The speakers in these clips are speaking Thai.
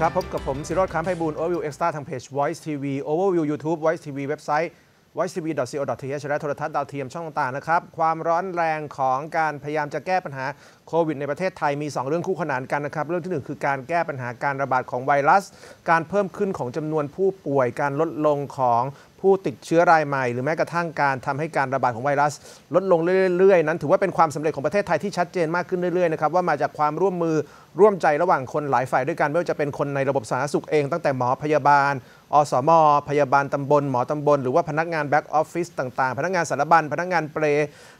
ครับพบกับผม สิรอดค้ำไพบูลโอเวอร์วิวเอ็กซ์ตราทางเพจ Voice TV Overview YouTube Voice TV เว็บไซต์ voicetv.co.th และโทรทัศน์ดาวเทียมช่องต่างๆนะครับ ความร้อนแรงของการพยายามจะแก้ปัญหาโควิดในประเทศไทยมี 2 เรื่องคู่ขนานกันนะครับ เรื่องที่ 1 คือการแก้ปัญหาการระบาดของไวรัส การเพิ่มขึ้นของจำนวนผู้ป่วยการลดลงของผู้ติดเชื้อรายใหม่หรือแม้กระทั่งการทำให้การระบาดของไวรัส ลดลงเรื่อยๆ นั้นถือว่าเป็นความสำเร็จ ของประเทศไทยที่ชัดเจนมากขึ้นเรื่อยๆนะครับว่ามาจากความร่วมมือร่วมใจระหว่างคนหลายฝ่ายด้วยกันไม่ว่าจะเป็นคนในระบบสาธารณสุขเองตั้งแต่หมอพยาบาล อสมพยาบาลตำบล หมอตำบล หรือว่าพนักงานแบ็กออฟฟิศต่าง ๆ พนักงานสารบัญพนักงานเปร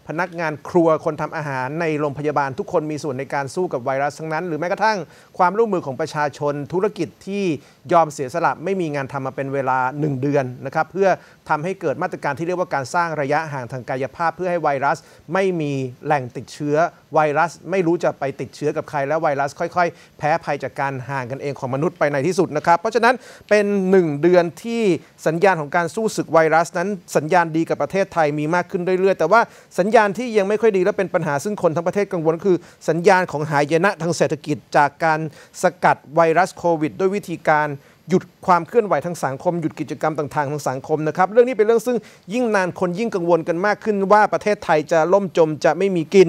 พนักงานครัวคนทำอาหารในโรงพยาบาลทุกคนมีส่วนในการสู้กับไวรัสทั้งนั้นหรือแม้กระทั่งความร่วมมือของประชาชนธุรกิจที่ยอมเสียสละไม่มีงานทำมาเป็นเวลา 1 เดือนนะครับเพื่ออทำให้เกิดมาตรการที่เรียกว่าการสร้างระยะห่างทางกายภาพเพื่อให้ไวรัสไม่มีแหล่งติดเชื้อ ไวรัสไม่รู้จะไปติดเชื้อกับใครแล้วไวรัสค่อยๆ แพ้ภัยจากการห่างกันเองของมนุษย์ไปในที่สุดนะครับ เพราะฉะนั้นเป็น1เดือนที่สัญญาณของการสู้ศึกไวรัส นั้นสัญญาณดีกับประเทศไทยมีมากขึ้นเรื่อยๆ แต่ว่าสัญญาณที่ยังไม่ค่อยดีและเป็นปัญหาซึ่งคนทั้งประเทศกังวลคือสัญญาณของหายนะทางเศรษฐกิจจากการสกัดไวรัสโควิดด้วยวิธีการหยุดความเคลื่อนไหวทางสังคม หยุดกิจกรรมต่างๆทางสังคมนะครับ เรื่องนี้เป็นเรื่องซึ่งยิ่งนานคนยิ่งกังวลกันมากขึ้น ว่าประเทศไทยจะล่มจมจะไม่มีกิน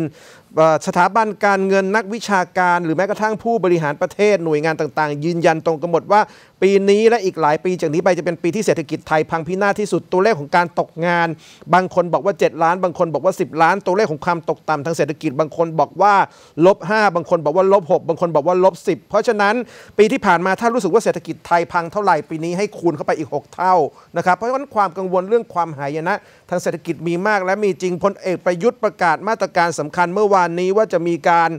สถาบันการเงินนักวิชาการ หรือแม้กระทั่งผู้บริหารประเทศหน่วยงานต่าง ๆ ยืนยันตรงกันหมดว่าปีนี้และอีกหลายปีจากนี้ไปจะเป็นปีที่เศรษฐกิจไทยพังพินาศที่สุดตัวเลขของการตกงาน บางคนบอกว่า7ล้านบางคนบอกว่า 10 ล้าน ตัวเลขของความตกต่ำทางเศรษฐกิจบางคนบอกว่าลบหบางคนบอกว่าลบหบางคนบอกว่าลบสิเพราะฉะนั้นปีที่ผ่านมาถ้ารู้สึกว่าเศรษฐกิจไทยพังเท่าไหร่ปีนี้ให้คูณเข้าไปอีก 6 เท่านะครับเพราะฉะนั้นความกังวลเรื่องความหายนะ ทางเศรษฐกิจมีมาก และมีจริงพลเอกประยุทธ์ประกาศมาตรการสำคัญเมื่อวานวานนี้ว่าจะมีการ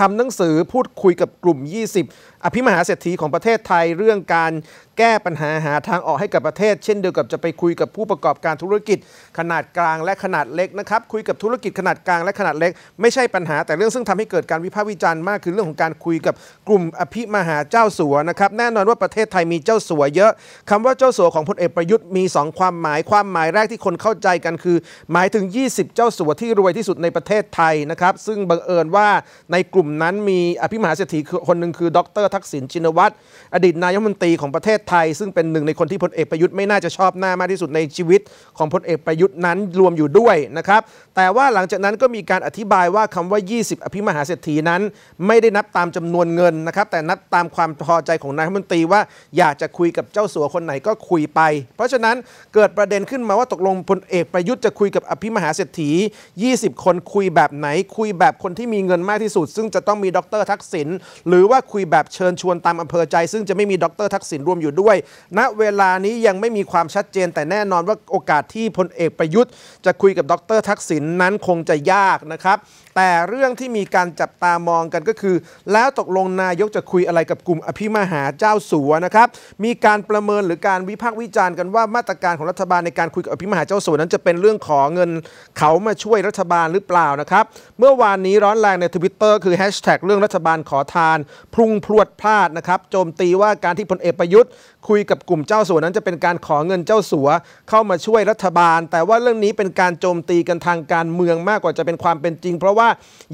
ทำหนังสือพูดคุยกับกลุ่ม 20อภิมหาเศรษฐีของประเทศไทยเรื่องการแก้ปัญหาหาทางออกให้กับประเทศ เช่น เดียวกับจะไปคุยกับผู้ประกอบการธุรกิจขนาดกลางและขนาดเล็กนะครับคุยกับธุรกิจขนาดกลางและขนาดเล็ก ไม่ใช่ปัญหา แต่เรื่องซึ่งทำให้เกิดการวิพากษ์วิจารณ์มากคือเรื่องของการคุยกับกลุ่มอภิมหาเจ้าสัวนะครับแน่นอนว่าประเทศไทยมีเจ้าสัวเยอะ คำว่าเจ้าสัวของพลเอกประยุทธ์มี2ความหมายความหมายแรกที่คนเข้าใจกัน คือ หมายถึง 20 เจ้าสัวที่รวยที่สุดในประเทศไทยนะครับซึ่งบังเอิญว่าในกลุ่มนั้นมีอภิมหาเศรษฐีคนหนึ่งคือ ดรทักษิณชินวัตรอดีตนายกรัฐมนตรีของประเทศไทย ซึ่งเป็นหนึ่งในคนที่พลเอกประยุทธ์ไม่น่าจะชอบหน้ามากที่สุดในชีวิต ของพลเอกประยุทธ์นั้นรวมอยู่ด้วยนะครับ แต่ว่าหลังจากนั้นก็มีการอธิบายว่าคำว่า 20 อภิมหาเศรษฐีนั้น ไม่ได้นับตามจำนวนเงินนะครับแต่นับตามความพอใจของนายรัฐมนตรีว่าอยากจะคุยกับเจ้าสัวคนไหนก็คุยไป เพราะฉะนั้นเกิดประเด็นขึ้นมาว่าตกลงพลเอกประยุทธ์จะคุยกับอภิมหาเศรษฐี20 คนคุยแบบไหน คุยแบบคนที่มีเงินมากที่สุด ซึ่งจะต้องมีดรทักษิณหรือว่าคุยแบบเชชิญชวนตามอำเภอใจซึ่งจะไม่มีดรทักษิณร่วมอยู่ด้วยณนะเวลานี้ยังไม่มีความชัดเจน แต่แน่นอนว่าโอกาสที่พลเอกประยุทธ์ จะคุยกับดรทักษิณนนั้นคงจะยากนะครับ แต่เรื่องที่มีการจับตามองกันก็คือ แล้วตกลงนายกจะคุยอะไรกับกลุ่มอภิมหาเจ้าสัวนะครับ มีการประเมินหรือการวิพากษ์วิจารณ์กันว่ามาตรการของรัฐบาลในการคุยกับอภิมหาเจ้าสัวนั้นจะเป็นเรื่องของเงินเขามาช่วยรัฐบาลหรือเปล่านะครับ เมื่อวานนี้ร้อนแรงในทวิตเตอร์คือแฮชแท็กเรื่องรัฐบาลขอทานพุ่งพรวดดพลาดนะครับโจมตีว่าการที่พลเอกประยุทธ์คุยกับกลุ่มเจ้าสัวนั้นจะเป็นการขอเงินเจ้าสัวเข้ามาช่วยรัฐบาล แต่ว่าเรื่องนี้เป็นการโจมตีกันทางการเมืองมากกว่าจะเป็นความเป็นจริง เพราะว่า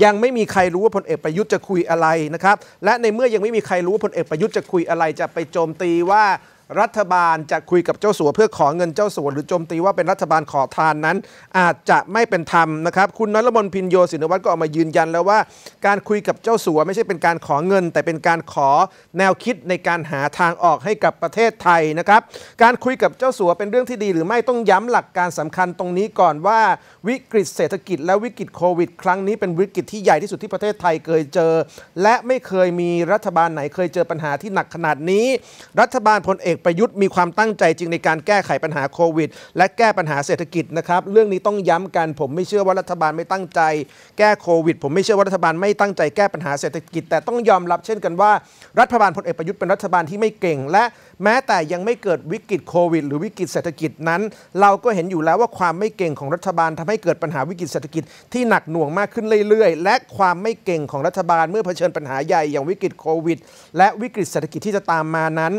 ยังไม่มีใครรู้ว่าพลเอกประยุทธ์จะคุยอะไรนะครับและในเมื่อยังไม่มีใครรู้ว่าพลเอกประยุทธ์จะคุยอะไรจะไปโจมตีว่ารัฐบาลจะคุยกับเจ้าสัว เพื่อขอเงินเจ้าสัวหรือโจมตีว่าเป็นรัฐบาลขอทานนั้น อาจจะไม่เป็นธรรมนะครับ คุณนรมนพินโยศินวัตรก็ออกมายืนยันแล้วว่าการคุยกับเจ้าสัวไม่ใช่เป็นการขอเงิน แต่เป็นการขอแนวคิดในการหาทางออกให้กับประเทศไทยนะครับการคุยกับเจ้าสัวเป็นเรื่องที่ดี หรือไม่ต้องย้ำหลักการสำคัญตรงนี้ก่อนว่าวิกฤตเศรษฐกิจและวิกฤตโควิดครั้งนี้เป็นวิกฤตที่ใหญ่ที่สุดที่ประเทศไทยเคยเจอ และไม่เคยมีรัฐบาลไหนเคยเจอปัญหาที่หนักขนาดนี้ รัฐบาลพลเอกอกประยุทธ์มี ความตั้งใจจริงในการแก้ไขปัญหาโควิด และแก้ปัญหาเศรษฐกิจนะครับ เรื่องนี้ต้องย้ำกันผมไม่เชื่อว่ารัฐบาลไม่ตั้งใจแก้โควิดผมไม่เชื่อว่ารัฐบาลไม่ตั้งใจแก้ปัญหาเศรษฐกิจแต่ต้องยอมรับเช่นกันว่า รัฐบาลพลเอกประยุทธ์เป็นรัฐบาลที่ไม่เก่ง และแม้แต่ยังไม่เกิดวิกฤตโควิดหรือวิกฤตเศรษฐกิจนั้น เราก็เห็นอยู่แล้วว่าความไม่เก่งของรัฐบาลทำให้เกิดปัญหาวิกฤตเศรษฐกิจ ที่หนักหน่วงมากขึ้นเรื่อย ๆ และความไม่เก่งของรัฐบาล เมื่อเผชิญปัญหาใหญ่อย่างวิกฤตโควิด และวิกฤตเศรษฐกิจที่จะตามมานั้น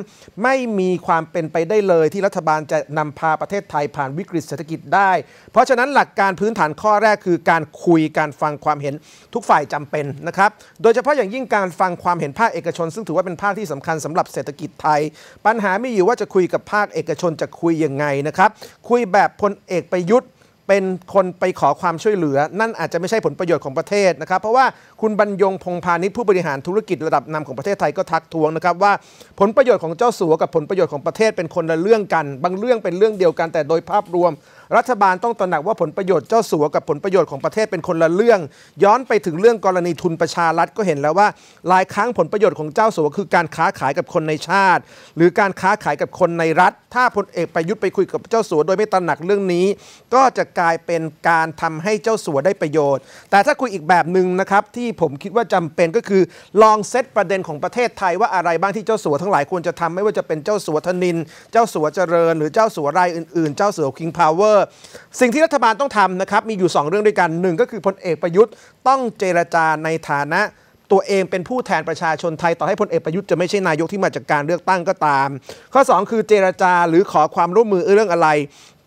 ไม่มีมีความเป็นไปได้เลยที่รัฐบาลจะนำพาประเทศไทยผ่านวิกฤตเศรษฐกิจได้ เพราะฉะนั้นหลักการพื้นฐานข้อแรกคือการคุยการฟังความเห็นทุกฝ่ายจำเป็นนะครับ โดยเฉพาะอย่างยิ่งการฟังความเห็น ภาคเอกชน ซึ่งถือว่าเป็นภาค ที่สำคัญสำหรับเศรษฐกิจไทย ปัญหาไม่อยู่ว่าจะคุยกับภาคเอกชนจะคุยยังไงนะครับคุยแบบพลเอกประยุทธ์เป็นคนไปขอความช่วยเหลือ นั่นอาจจะไม่ใช่ผลประโยชน์ของประเทศนะครับเพราะว่าคุณบรรยงพงพาณิชย์ผู้บริหารธุรกิจระดับนำของประเทศไทยก็ทักท้วงนะครับว่าผลประโยชน์ของเจ้าสัวกับผลประโยชน์ของประเทศเป็นคนละเรื่องกัน บางเรื่องเป็นเรื่องเดียวกันแต่โดยภาพรวมรัฐบาลต้องตระหนักว่าผลประโยชน์เจ้าสัวกับผลประโยชน์ของประเทศเป็นคนละเรื่อง ย้อนไปถึงเรื่องกรณีทุนประชารัฐก็เห็นแล้วว่าหลายครั้งผลประโยชน์ของเจ้าสัวคือการค้าขายกับคนในชาติ หรือการค้าขายกับคนในรัฐ ถ้าพลเอกประยุทธ์ไปคุยกับเจ้าสัวโดยไม่ตระหนักเรื่องนี้ ก็จะกลายเป็นการทำให้เจ้าสัวได้ประโยชน์ แต่ถ้าคุยอีกแบบหนึ่งนะครับที่ผมคิดว่าจำเป็นก็คือ ลองเซตประเด็นของประเทศไทยว่าอะไรบ้างที่เจ้าสัวทั้งหลายควรจะทำไม่ว่าจะเป็นเจ้าสัวธนิน เจ้าสัวเจริญหรือเจ้าสัวรายอื่นๆ เจ้าสัวคิงพาวเวอร์อร์สิ่งที่รัฐบาลต้องทำนะครับ มีอยู่ 2 เรื่องด้วยกันหนึ่งก็คือพลเอกประยุทธ์ ต้องเจรจาในฐานะ ตัวเองเป็นผู้แทนประชาชนไทยต่อให้พลเอกประยุทธ์จะไม่ใช่นายกที่มาจากการเลือกตั้งก็ตาม ข้อ2คือเจรจาหรือขอความร่วมมือเรื่องอะไร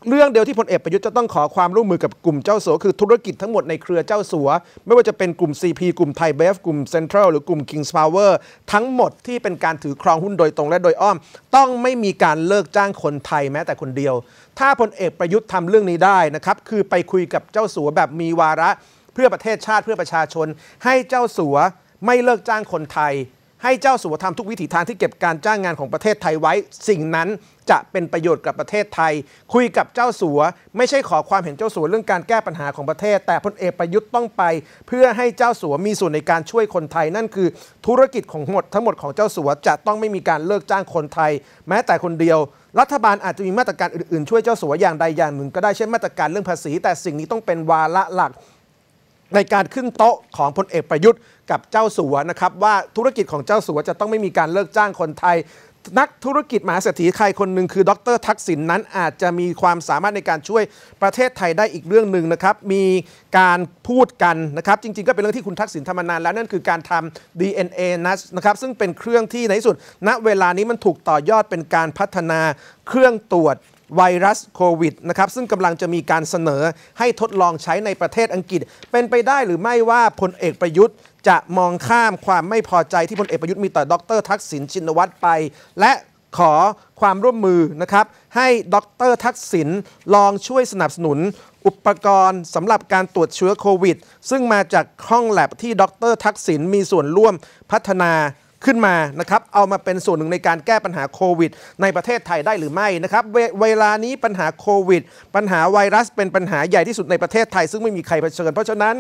เรื่องเดียวที่พลเอกประยุทธ์จะต้องขอความร่วมมือกับกลุ่มเจ้าสัวคือธุรกิจทั้งหมดในเครือเจ้าสัวไม่ว่าจะเป็นกลุ่ม CP กลุ่มไทยเบฟกลุ่มเซ็นทรัลหรือกลุ่ม Kings Power ทั้งหมดที่เป็นการถือครองหุ้นโดยตรงและโดยอ้อม ต้องไม่มีการเลิกจ้างคนไทยแม้แต่คนเดียว ถ้าพลเอกประยุทธ์ทำเรื่องนี้ได้นะครับ คือไปคุยกับเจ้าสัวแบบมีวาระ เพื่อประเทศชาติเพื่อประชาชนให้เจ้าสัวไม่เลิกจ้างคนไทยให้เจ้าสัวทำทุกวิถีทางที่เก็บการจ้างงานของประเทศไทยไว้ สิ่งนั้นจะเป็นประโยชน์กับประเทศไทย คุยกับเจ้าสัวไม่ใช่ขอความเห็นเจ้าสัวเรื่องการแก้ปัญหาของประเทศ แต่พลเอกประยุทธ์ต้องไป เพื่อให้เจ้าสัวมีส่วนในการช่วยคนไทย นั่นคือ ธุรกิจของหมดทั้งหมดของเจ้าสัวจะต้องไม่มีการเลิกจ้างคนไทย แม้แต่คนเดียวรัฐบาลอาจจะมีมาตรการอื่นๆช่วยเจ้าสัวอย่างใดอย่างหนึ่งก็ได้เช่นมาตรการเรื่องภาษี แต่สิ่งนี้ต้องเป็นวาระหลักในการขึ้นโต๊ะของพลเอกประยุทธ์กับเจ้าสัวนะครับว่าธุรกิจของเจ้าสัวจะต้องไม่มีการเลิกจ้างคนไทย นักธุรกิจมหาเศรษฐีใครคนหนึ่งคือ ดรทักษิณนนั้นอาจจะมีความสามารถในการช่วยประเทศไทยได้อีกเรื่องหนึ่งนะครับมีการพูดกันนะครับ จริงๆ ก็เป็นเรื่องที่คุณทักษิณทำมานาน แล้วนั่นคือการทำ DNA นะครับซึ่งเป็นเครื่องที่ในที่สุด ณเวลานี้มันถูกต่อยอดเป็นการพัฒนาเครื่องตรวจไวรัสโควิดนะครับซึ่งกำลังจะมีการเสนอให้ทดลองใช้ในประเทศอังกฤษ เป็นไปได้หรือไม่ว่าพลเอกประยุทธ์จะมองข้ามความไม่พอใจที่พลเอกประยุทธ์มีต่อดรทักษิณชินวัตรไป และขอความร่วมมือนะครับ ให้ดรทักษิณลองช่วยสนับสนุน อุปกรณ์สำหรับการตรวจเชื้อโควิดซึ่งมาจากห้องแลบที่ดรทักษิณมีส่วนร่วมพัฒนาขึ้นมานะครับเอามาเป็นส่วนหนึ่งในการแก้ปัญหาโควิดในประเทศไทยได้หรือไม่นะครับเวเวลานี้ปัญหาโควิด ปัญหาไวรัสเป็นปัญหาใหญ่ที่สุดในประเทศไทยซึ่งไม่มีใครเผชิญเพราะฉะนั้น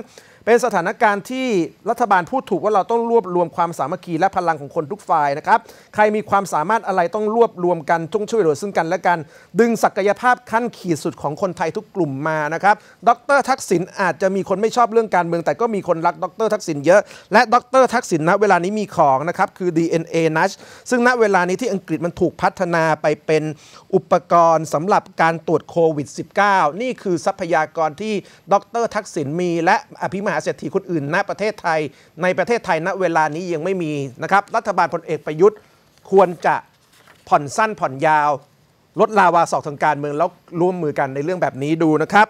เป็นสถานการณ์ที่รัฐบาลพูดถูกว่าเราต้องรวบรวมความสามัคคีและพลังของคนทุกฝ่ายนะครับ ใครมีความสามารถอะไรต้องรวบรวมกันต้องช่วยเหลือซึ่งกันและกัน ดึงศักยภาพขั้นขีดสุดของคนไทยทุกกลุ่มมานะครับ ดรทักษิณอาจจะมีคนไม่ชอบเรื่องการเมืองแต่ก็มีคนรักดรทักษิณเยอะ และ ดรทักษิณณเวลานี้มีของนะครับคือ DNA n u s h ซึ่งณเวลานี้ที่อังกฤษมันถูกพัฒนาไปเป็นอุปกรณ์สำหรับการตรวจโควิด -19 นี่คือทรัพยากรที่ดรทักษิณมีและอภิมหาเศรษฐีคนอื่นณประเทศไทยในประเทศไทยณเวลานี้ยังไม่มีนะครับ รัฐบาลพลเอกประยุทธ์ควรจะผ่อนสั้นผ่อนยาว ลดลาวาสอกทางการเมือง แล้วร่วมมือกันในเรื่องแบบนี้ดูนะครับ